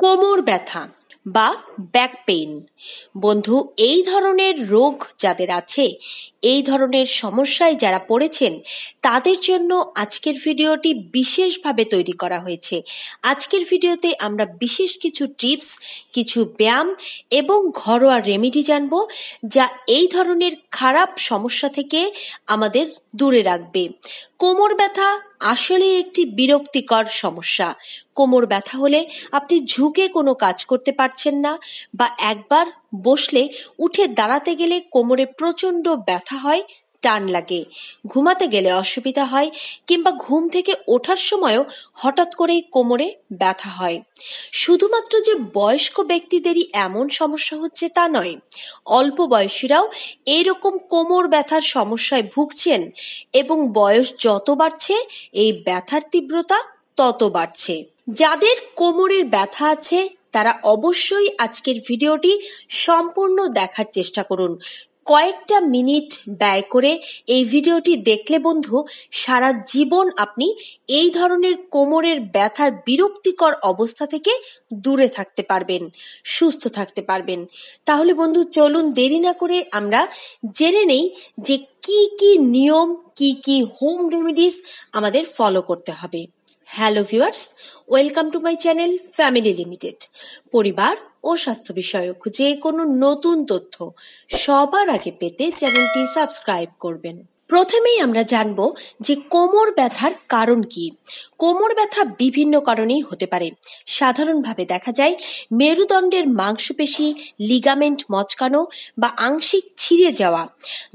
কোমর ব্যথা বা ব্যাক পেইন বন্ধু এই ধরনের রোগ যাদের আছে এই ধরনের সমস্যায় যারা পড়েছেন তাদের জন্য আজকের ভিডিওটি বিশেষভাবে তৈরি করা হয়েছে আজকের ভিডিওতে আমরা বিশেষ কিছু টিপস কিছু ব্যায়াম এবং ঘরোয়া রেমেডি জানব যা এই ধরনের খারাপ সমস্যা থেকে আমাদের দূরে রাখবে কোমর ব্যথা আসলে একটি বিরক্তিকর সমস্যা কোমর ব্যথা হলে আপনি ঝুঁকে কোনো কাজ করতে পারছেন না বা একবার বসলে উঠে দাঁড়াতে গেলে কোমরে প্রচণ্ড ব্যথা হয় টান লাগে ঘুমাতে গেলে অসুবিধা হয় কিংবা ঘুম থেকে ওঠার সময়ও হঠাৎ করেই কোমরে ব্যথা হয় শুধুমাত্র যে বয়স্ক ব্যক্তিদেরই এমন সমস্যা হচ্ছে তা নয় অল্প বয়সীরাও এরকম কোমর ব্যথার সমস্যায় ভুগছেন এবং বয়স যত বাড়ছে এই ব্যথার তীব্রতা তত বাড়ছে যাদের কোমরের ব্যথা আছে তারা অবশ্যই আজকের ভিডিওটি সম্পূর্ণ দেখার চেষ্টা করুন কয়েকটা মিনিট ব্যয় করে এই ভিডিওটি দেখলে বন্ধু সারা জীবন আপনি এই ধরনের কোমরের ব্যথার বিরক্তিকর অবস্থা থেকে দূরে থাকতে পারবেন সুস্থ থাকতে পারবেন তাহলে বন্ধু চলুন দেরি না করে আমরা জেনে নেই যে কি কি নিয়ম কি কি হোম রেমেডিস আমাদের ফলো করতে হবে hello viewers welcome to my channel family limited পরিবার ও স্বাস্থ্য বিষয়ক যে কোনো নতুন তথ্য সবার আগে পেতে চ্যানেলটি সাবস্ক্রাইব করবেন প্রথমেই আমরা জানব যে কোমর ব্যথার কারণ কি কোমর ব্যথা বিভিন্ন কারণেই হতে পারে সাধারণভাবে দেখা যায় মেরুদণ্ডের মাংসপেশি লিগামেন্ট মচকানো বা আংশিক ছিঁড়ে যাওয়া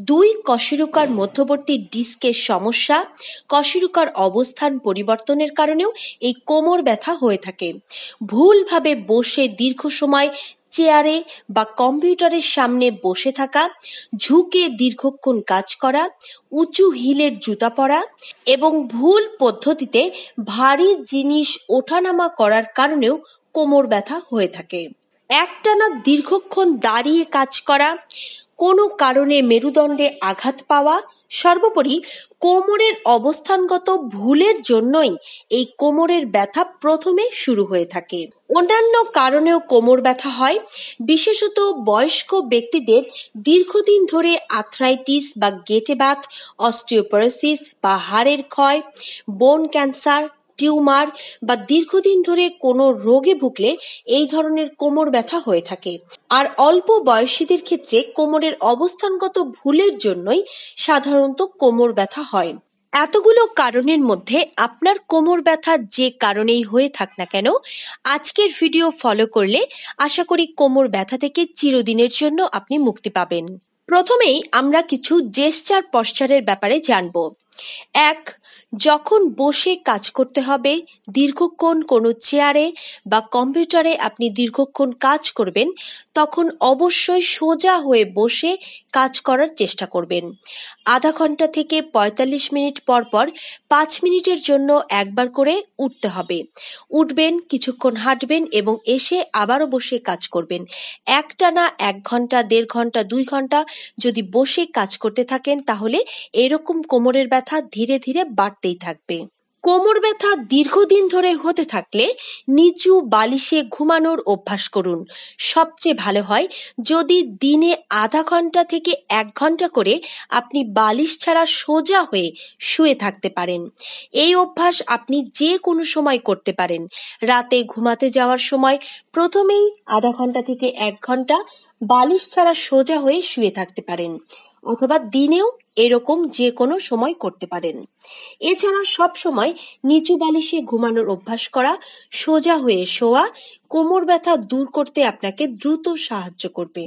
দুই কশেরুকার মধ্যবর্তী ডিস্কের সমস্যা কশেরুকার অবস্থান পরিবর্তনের কারণেও এই কোমর ব্যথা হয়ে থাকে ভুলভাবে বসে দীর্ঘ সময় চেয়ারে বা কম্পিউটারের সামনে বসে থাকা ঝুঁকে দীর্ঘক্ষণ কাজ করা উঁচু হিলের জুতা পরা এবং ভুল পদ্ধতিতে ভারী জিনিস ওঠানামা করার কারণেও কোমর ব্যথা হয়ে থাকে একটানা দীর্ঘক্ষণ দাঁড়িয়ে কাজ করা কোনো কারণে মেরুদণ্ডে আঘাত পাওয়া সর্বোপরি কোমরের অবস্থানগত ভুলের জন্যই এই কোমরের ব্যথা প্রথমে শুরু হয়ে থাকে অন্যান্য কারণেও কোমর ব্যথা হয় বিশেষত বয়স্ক ব্যক্তিদের দীর্ঘদিন ধরে আথরাইটিস বা গেটে বাথ অস্টিওপোরোসিস বা হাড়ের ক্ষয় বোন ক্যান্সার টিউমার বা দীর্ঘদিন ধরে কোনো রোগে ভুগলে এই ধরনের কোমর ব্যথা হয়ে থাকে আর অল্প বয়সীদের ক্ষেত্রে কোমরের অবস্থানগত ভুলের জন্যই সাধারণত কোমর ব্যথা হয় এতগুলো কারণের মধ্যে আপনার কোমর ব্যথা যে কারণেই হয়ে থাক না কেন আজকের ভিডিও ফলো করলে আশা করি কোমর ব্যথা থেকে চিরদিনের জন্য আপনি মুক্তি পাবেন প্রথমেই আমরা কিছু জেস্টার পশ্চারের ব্যাপারে জানব এক, যখন বসে কাজ করতে হবে দীর্ঘক্ষণ কোনো চেয়ারে বা কম্পিউটারে আপনি দীর্ঘক্ষণ কাজ করবেন তখন অবশ্যই সোজা হয়ে বসে কাজ করার চেষ্টা করবেন আধা ঘন্টা থেকে ৪৫ মিনিট পর পর পাঁচ মিনিটের জন্য একবার করে উঠতে হবে উঠবেন কিছুক্ষণ হাঁটবেন এবং এসে আবারও বসে কাজ করবেন একটানা এক ঘন্টা দেড় ঘন্টা দুই ঘন্টা যদি বসে কাজ করতে থাকেন তাহলে এরকম কোমরের ব্যথা ব্যথা ধীরে ধীরে বাড়তেই থাকবে কোমর ব্যথা দীর্ঘদিন ধরে হতে থাকলে নিচু বালিশে ঘুমানোর অভ্যাস করুন সবচেয়ে ভালো হয় যদি দিনে আধা ঘন্টা থেকে এক ঘন্টা করে আপনি বালিশ ছাড়া সোজা হয়ে শুয়ে থাকতে পারেন এই অভ্যাস আপনি যে কোনো সময় করতে পারেন রাতে ঘুমাতে যাওয়ার সময় প্রথমেই আধা ঘন্টা থেকে এক ঘন্টা বালিশ ছাড়া সোজা হয়ে শুয়ে থাকতে পারেন অথবা দিনেও এরকম যে কোনো সময় করতে পারেন এছাড়া সব সময় নিচু বালিশে ঘুমানোর অভ্যাস করা সোজা হয়ে শোয়া কোমর ব্যথা দূর করতে আপনাকে দ্রুত সাহায্য করবে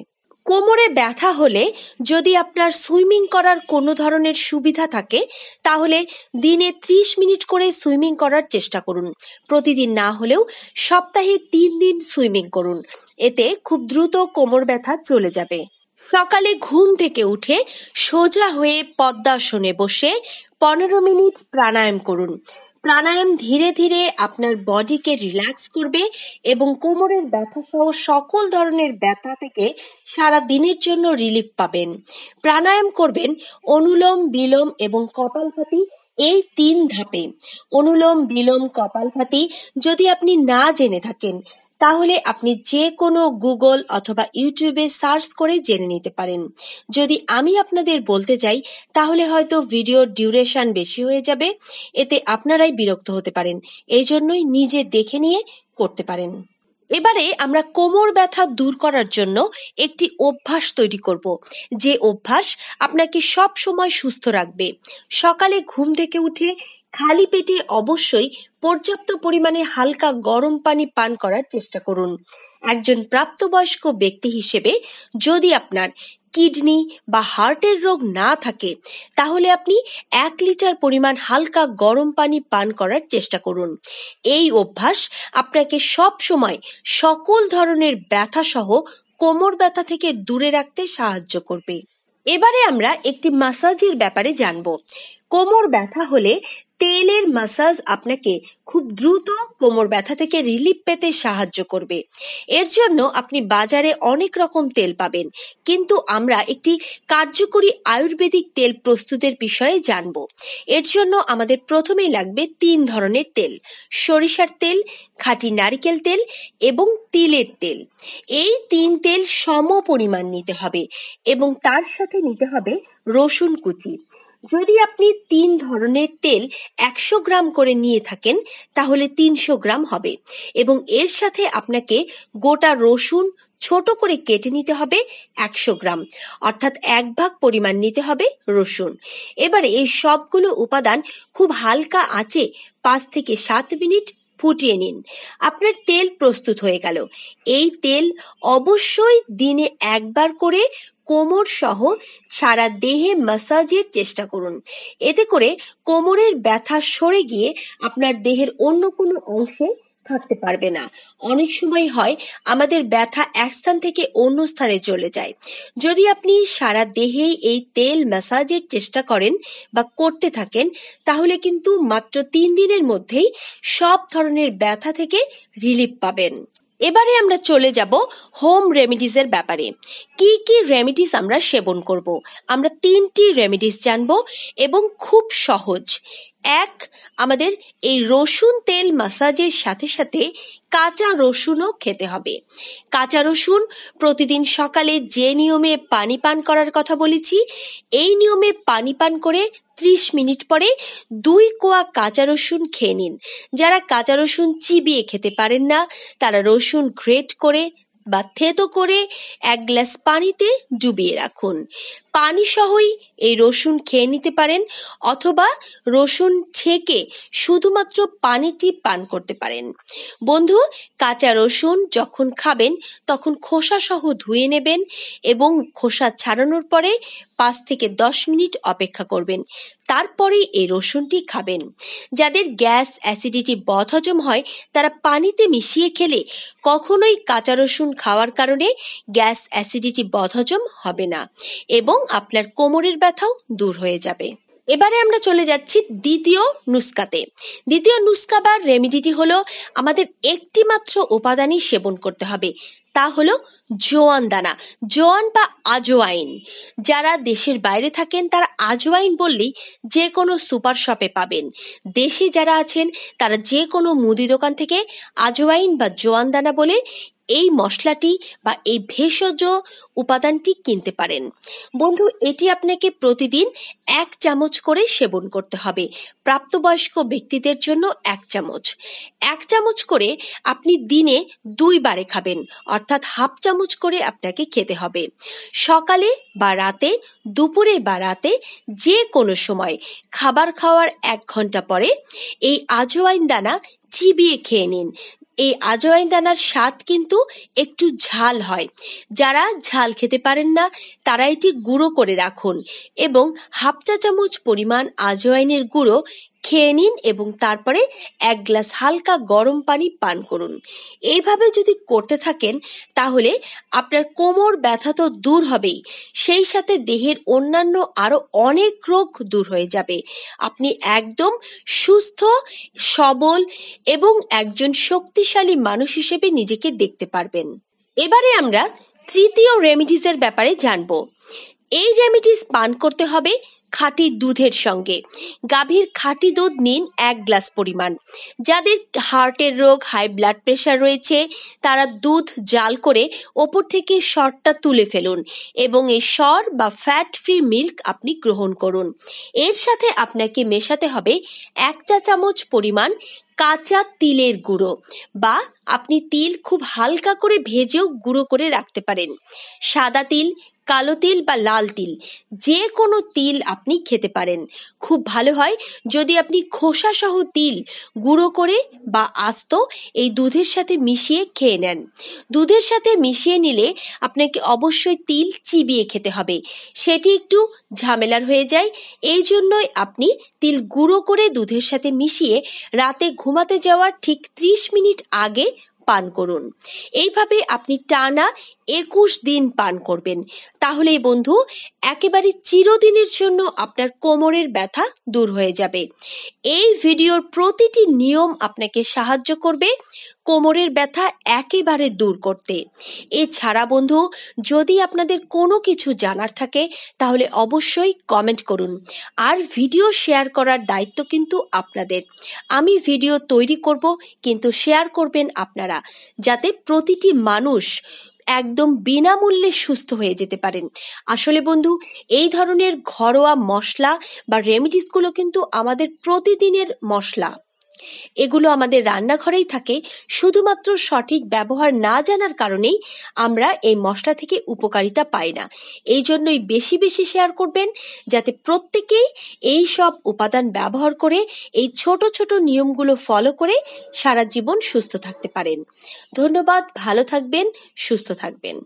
কোমরে ব্যথা হলে যদি আপনার সুইমিং করার কোনো ধরনের সুবিধা থাকে তাহলে দিনে ত্রিশ মিনিট করে সুইমিং করার চেষ্টা করুন প্রতিদিন না হলেও সপ্তাহে তিন দিন সুইমিং করুন এতে খুব দ্রুত কোমর ব্যথা চলে যাবে সকালে ঘুম থেকে উঠে সোজা হয়ে পদ্মাসনে বসে পনেরো মিনিট প্রাণায়াম করুন প্রাণায়াম ধীরে ধীরে আপনার বডিকে রিল্যাক্স করবে এবং কোমরের ব্যথা সহ সকল ধরনের ব্যথা থেকে সারা দিনের জন্য রিলিফ পাবেন প্রাণায়াম করবেন অনুলোম বিলোম এবং কপালভাতি এই তিন ধাপে অনুলোম বিলোম কপালভাতি যদি আপনি না জেনে থাকেন তাহলে আপনি যে কোনো গুগল অথবা ইউটিউবে সার্চ করে জেনে নিতে পারেন যদি আমি আপনাদের বলতে যাই তাহলে হয়তো ভিডিওর ডিউরেশন বেশি হয়ে যাবে এতে আপনারাই বিরক্ত হতে পারেন এই জন্যই নিজে দেখে নিয়ে করতে পারেন এবারে আমরা কোমর ব্যথা দূর করার জন্য একটি অভ্যাস তৈরি করব যে অভ্যাস আপনাকে সব সময় সুস্থ রাখবে সকালে ঘুম থেকে উঠে খালি পেটে অবশ্যই পর্যাপ্ত পরিমাণে হালকা গরম পানি পান করার চেষ্টা করুন একজন প্রাপ্তবয়স্ক ব্যক্তি হিসেবে যদি আপনার কিডনি বা হার্টের রোগ না থাকে তাহলে আপনি এক লিটার পরিমাণ হালকা গরম পানি পান করার চেষ্টা করুন এই অভ্যাস আপনাকে সব সময় সকল ধরনের ব্যথা সহ কোমর ব্যথা থেকে দূরে রাখতে সাহায্য করবে এবারে আমরা একটি মাসাজের ব্যাপারে জানব কোমর ব্যথা হলে তেলের মাসাজ আপনাকে খুব দ্রুত কোমর ব্যথা থেকে রিলিফ পেতে সাহায্য করবে এর জন্য আপনি বাজারে অনেক রকম তেল পাবেন কিন্তু আমরা একটি কার্যকরী আয়ুর্বেদিক তেল প্রস্তুতের বিষয়ে জানব এর জন্য আমাদের প্রথমেই লাগবে তিন ধরনের তেল সরিষার তেল খাঁটি নারিকেল তেল এবং তিলের তেল এই তিন তেল সম পরিমাণ নিতে হবে এবং তার সাথে নিতে হবে রসুন কুচি যদি আপনি তিন ধরনের তেল একশো গ্রাম করে নিয়ে থাকেন তাহলে তিনশো গ্রাম হবে এবং এর সাথে আপনাকে গোটা রসুন ছোট করে কেটে নিতে হবে একশো গ্রাম অর্থাৎ এক ভাগ পরিমাণ নিতে হবে রসুন এবারে এই সবগুলো উপাদান খুব হালকা আঁচে পাঁচ থেকে সাত মিনিট ফুটিয়ে নিন আপনার তেল প্রস্তুত হয়ে গেল এই তেল অবশ্যই দিনে একবার করে কোমর সহ সারা দেহে মাসাজের চেষ্টা করুন এতে করে কোমরের ব্যথা সরে গিয়ে আপনার দেহের অন্য কোনো অংশে থাকতে পারবে না অনেক সময় হয় আমাদের ব্যথা এক স্থান থেকে অন্য স্থানে চলে যায় যদি আপনি সারা দেহে এই তেল ম্যাসাজের চেষ্টা করেন বা করতে থাকেন তাহলে কিন্তু মাত্র তিন দিনের মধ্যেই সব ধরনের ব্যথা থেকে রিলিফ পাবেন এবারে আমরা চলে যাব হোম রেমিডিজের ব্যাপারে কি কি রেমিডিস আমরা সেবন করব। আমরা তিনটি রেমিডিস জানব এবং খুব সহজ এক আমাদের এই রসুন তেল মাসাজের সাথে সাথে কাঁচা রসুনও খেতে হবে কাঁচা রসুন প্রতিদিন সকালে যে নিয়মে পানি পান করার কথা বলেছি এই নিয়মে পানি পান করে ত্রিশ মিনিট পরে দুই কোয়া কাঁচা রসুন খেয়ে নিন যারা কাঁচা রসুন চিবিয়ে খেতে পারেন না তারা রসুন গ্রেট করে বা থেতো করে এক গ্লাস পানিতে ডুবিয়ে রাখুন পানিসহই এই রসুন খেয়ে নিতে পারেন অথবা রসুন ছেঁকে শুধুমাত্র পানিটি পান করতে পারেন বন্ধু কাঁচা রসুন যখন খাবেন তখন খোসা সহ ধুয়ে নেবেন এবং খোসা ছাড়ানোর পরে পাঁচ থেকে দশ মিনিট অপেক্ষা করবেন তারপরে এই রসুনটি খাবেন যাদের গ্যাস অ্যাসিডিটি বদহজম হয় তারা পানিতে মিশিয়ে খেলে কখনোই কাঁচা রসুন খাওয়ার কারণে গ্যাস অ্যাসিডিটি বদহজম হবে না এবং আপনার কোমরের ব্যথাও দূর হয়ে যাবে এবারে আমরা চলে যাচ্ছি দ্বিতীয় নুস্কাতে দ্বিতীয় নুস্কা বা রেমিডিটি হলো আমাদের একটি মাত্র উপাদানই সেবন করতে হবে তা হলো জোয়ান দানা জোয়ান বা আজোয়াইন যারা দেশের বাইরে থাকেন তারা আজোয়াইন বললেই যে কোনো সুপার শপে পাবেন দেশে যারা আছেন তারা যে কোনো মুদি দোকান থেকে আজোয়াইন বা জোয়ান দানা বলে এই মশলাটি বা এই ভেষজ উপাদানটি কিনতে পারেন বন্ধু এটি আপনাকে প্রতিদিন এক চামচ করে সেবন করতে হবে প্রাপ্তবয়স্ক ব্যক্তিদের জন্য এক চামচ এক চামচ করে আপনি দিনে দুইবারে খাবেন অর্থাৎ হাফ চামচ করে আপনাকে খেতে হবে সকালে বা রাতে দুপুরে বা রাতে যে কোনো সময় খাবার খাওয়ার এক ঘন্টা পরে এই আজওয়াইন দানা চিবিয়ে খেয়ে নিন এই আজওয়াইন দানার স্বাদ কিন্তু একটু ঝাল হয় যারা ঝাল খেতে পারেন না তারা এটি গুঁড়ো করে রাখুন এবং হাফ চা চামচ পরিমাণ আজওয়াইনের গুঁড়ো খেয়ে নিন এবং তারপরে এক গ্লাস হালকা গরম পানি পান করুন এইভাবে যদি করতে থাকেন তাহলে আপনার কোমর ব্যথা তো দূর হবেই সেই সাথে দেহের অন্যান্য আরও অনেক রোগ দূর হয়ে যাবে আপনি একদম সুস্থ সবল এবং একজন শক্তিশালী মানুষ হিসেবে নিজেকে দেখতে পারবেন এবারে আমরা তৃতীয় রেমিডিজের ব্যাপারে জানব এই রেমিডিস পান করতে হবে খাঁটি দুধের সঙ্গে গাভীর খাঁটি দুধ নিন এক গ্লাস পরিমাণ যাদের হার্টের রোগ হাই ব্লাড প্রেশার রয়েছে তারা দুধ জাল করে ওপর থেকে সরটা তুলে ফেলুন এবং এই সর বা ফ্যাট ফ্রি মিল্ক আপনি গ্রহণ করুন এর সাথে আপনাকে মেশাতে হবে এক চা চামচ পরিমাণ কাঁচা তিলের গুঁড়ো বা আপনি তিল খুব হালকা করে ভেজেও গুঁড়ো করে রাখতে পারেন সাদা তিল কালো তিল বা লাল তিল যে কোনো তিল আপনি খেতে পারেন খুব ভালো হয় যদি আপনি খোসাসহ তিল গুঁড়ো করে বা আস্ত এই দুধের সাথে মিশিয়ে খেয়ে নেন দুধের সাথে মিশিয়ে নিলে আপনাকে অবশ্যই তিল চিবিয়ে খেতে হবে সেটি একটু ঝামেলার হয়ে যায় এই জন্যই আপনি তিল গুঁড়ো করে দুধের সাথে মিশিয়ে রাতে ঘুমাতে যাওয়ার ঠিক ত্রিশ মিনিট আগে পান করুন এইভাবে আপনি টানা একুশ দিন পান করবেন তাহলেই বন্ধু একেবারে চিরদিনের জন্য আপনার কোমরের ব্যথা দূর হয়ে যাবে এই ভিডিওর প্রতিটি নিয়ম আপনাকে সাহায্য করবে কোমরের ব্যথা একেবারে দূর করতে এছাড়া বন্ধু যদি আপনাদের কোনো কিছু জানার থাকে তাহলে অবশ্যই কমেন্ট করুন আর ভিডিও শেয়ার করার দায়িত্ব কিন্তু আপনাদের আমি ভিডিও তৈরি করব কিন্তু শেয়ার করবেন আপনারা যাতে প্রতিটি মানুষ একদম বিনামূল্যে সুস্থ হয়ে যেতে পারেন আসলে বন্ধু এই ধরনের ঘরোয়া মশলা বা রেমিডিসগুলো কিন্তু আমাদের প্রতিদিনের মশলা এগুলো আমাদের রান্নাঘরেই থাকে শুধুমাত্র সঠিক ব্যবহার না জানার কারণেই আমরা এই মশলা থেকে উপকারিতা পাই না এই জন্যই বেশি বেশি শেয়ার করবেন যাতে প্রত্যেকেই এই সব উপাদান ব্যবহার করে এই ছোট ছোট নিয়মগুলো ফলো করে সারা জীবন সুস্থ থাকতে পারেন ধন্যবাদ ভালো থাকবেন সুস্থ থাকবেন